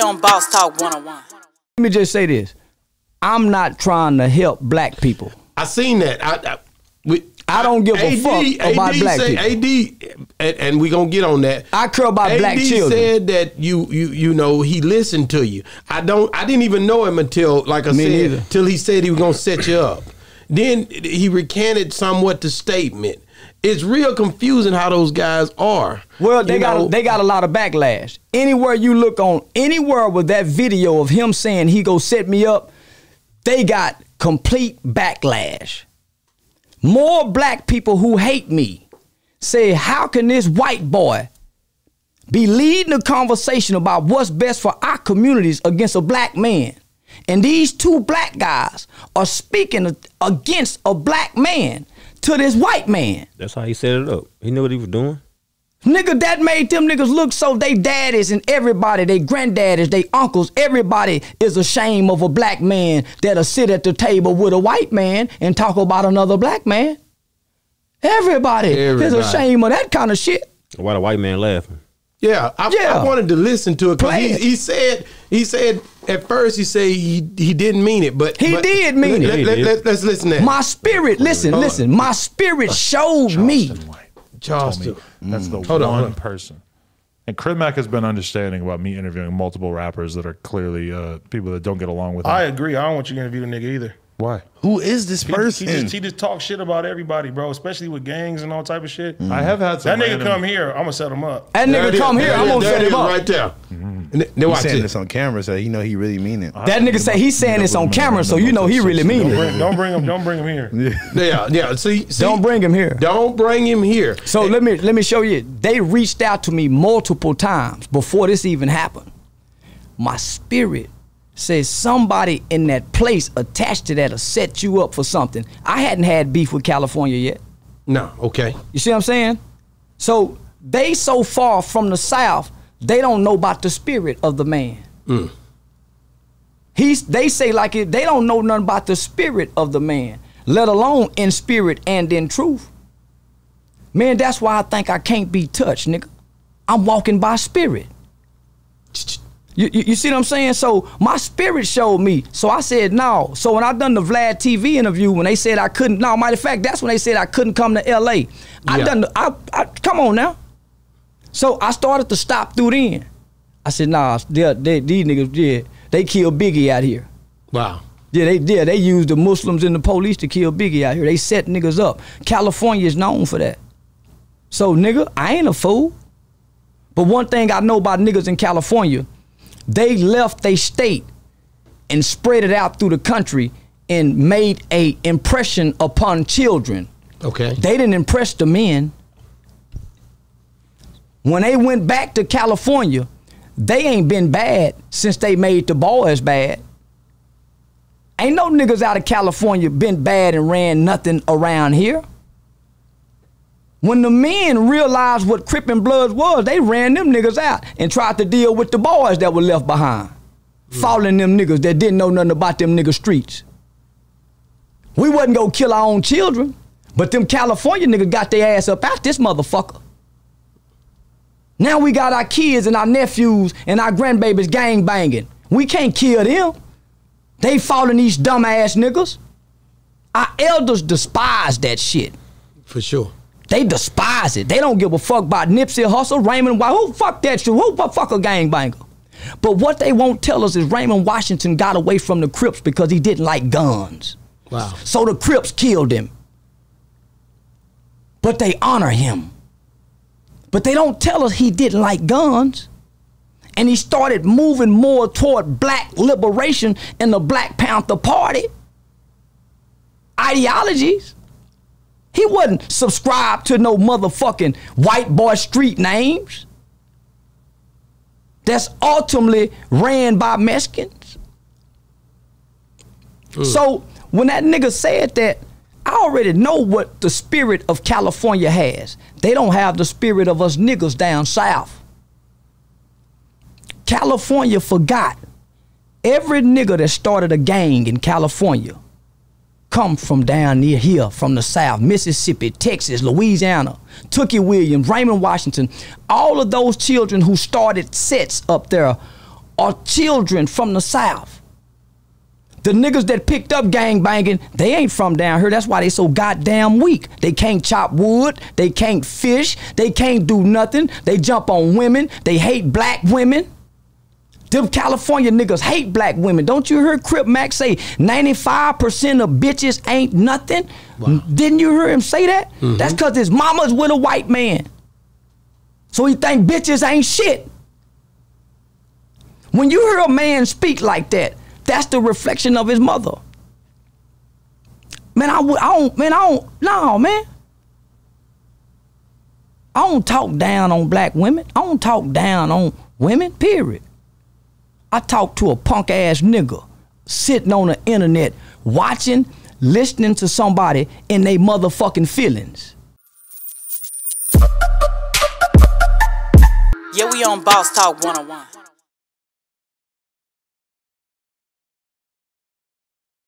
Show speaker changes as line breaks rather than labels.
on Boss Talk 101. Let me just say this. I'm not trying to help black people. I seen that. I, I, we, I don't give a AD, fuck about AD black people. AD, and, and we gonna get on that. I care about AD black children. said that you you you know he listened to you. I don't. I didn't even know him until like I Me said until till he said he was gonna set you up. Then he recanted somewhat the statement it's real confusing how those guys are. Well, they you got they got a lot of backlash. Anywhere you look on, anywhere with that video of him saying he go set me up, they got complete backlash. More black people who hate me say, how can this white boy be leading a conversation about what's best for our communities against a black man? And these two black guys are speaking against a black man to this white man. That's how he set it up. He knew what he was doing. Nigga, that made them niggas look so they daddies and everybody, they granddaddies, they uncles, everybody is ashamed of a black man that'll sit at the table with a white man and talk about another black man. Everybody, everybody. is ashamed of that kind of shit. Why the white man laughing? Yeah, I, yeah. I wanted to listen to it because he, he said he said at first you say he, he didn't mean it, but he but did mean let, it. Let, let, let, us listen to that. My spirit, listen, Hold listen. On. My spirit showed Charleston me. White Charleston. Me that's the Hold one on. person. And Critmac has been understanding about me interviewing multiple rappers that are clearly uh, people that don't get along with him. I agree. I don't want you to interview the nigga either. Why? Who is this he, person? He just, he just talk shit about everybody, bro. Especially with gangs and all type of shit. Mm. I have had some. That nigga come here, I'm gonna set him up. That nigga there come is, here, I'm gonna set him up right there. Mm. And they are saying this on camera, so you know he really mean it. That nigga say he's saying this on camera, so you know he really mean it. Don't bring him. Don't bring him here. Yeah, yeah. See, see, don't bring him here. Don't bring him here. So let me let me show you. They reached out to me multiple times before this even happened. My spirit says somebody in that place attached to that will set you up for something. I hadn't had beef with California yet. No, okay. You see what I'm saying? So they so far from the South, they don't know about the spirit of the man. Mm. He's, they say like it, they don't know nothing about the spirit of the man, let alone in spirit and in truth. Man, that's why I think I can't be touched, nigga. I'm walking by spirit. You, you, you, see what I'm saying? So my spirit showed me. So I said no. So when I done the Vlad TV interview, when they said I couldn't, no, matter of fact, that's when they said I couldn't come to LA. Yeah. I done, the, I, I, come on now. So I started to stop through then. I said, nah, they, they, these niggas, yeah, they killed Biggie out here. Wow. Yeah, they did. Yeah, they used the Muslims and the police to kill Biggie out here. They set niggas up. California is known for that. So nigga, I ain't a fool. But one thing I know about niggas in California, they left their state and spread it out through the country and made a impression upon children. Okay. They didn't impress the men. When they went back to California, they ain't been bad since they made the boys bad. Ain't no niggas out of California been bad and ran nothing around here. When the men realized what Crippin' Bloods was, they ran them niggas out and tried to deal with the boys that were left behind. Mm. Following them niggas that didn't know nothing about them niggas streets. We wasn't gonna kill our own children, but them California niggas got their ass up out this motherfucker. Now we got our kids and our nephews and our grandbabies gang banging. We can't kill them. They following these dumbass niggas. Our elders despise that shit. For sure. They despise it. They don't give a fuck about Nipsey Hussle, Raymond Why Who fuck that shit? Who fuck a gangbanger? But what they won't tell us is Raymond Washington got away from the Crips because he didn't like guns. Wow. So the Crips killed him. But they honor him. But they don't tell us he didn't like guns. And he started moving more toward black liberation and the Black Panther Party ideologies. He wasn't subscribed to no motherfucking white boy street names. That's ultimately ran by Mexicans. So when that nigga said that, I already know what the spirit of California has. They don't have the spirit of us niggas down south. California forgot every nigga that started a gang in California come from down near here, from the South, Mississippi, Texas, Louisiana, Tookie Williams, Raymond Washington, all of those children who started sets up there are children from the South. The niggas that picked up gang banging, they ain't from down here. That's why they so goddamn weak. They can't chop wood. They can't fish. They can't do nothing. They jump on women. They hate black women. Them California niggas hate black women. Don't you hear Crip Mac say 95% of bitches ain't nothing? Wow. Didn't you hear him say that? Mm -hmm. That's because his mama's with a white man. So he think bitches ain't shit. When you hear a man speak like that, that's the reflection of his mother. Man, I would, I don't, man, I don't, no, man. I don't talk down on black women. I don't talk down on women, period. I talked to a punk ass nigga sitting on the internet watching, listening to somebody in their motherfucking feelings. Yeah, we on Boss Talk 101.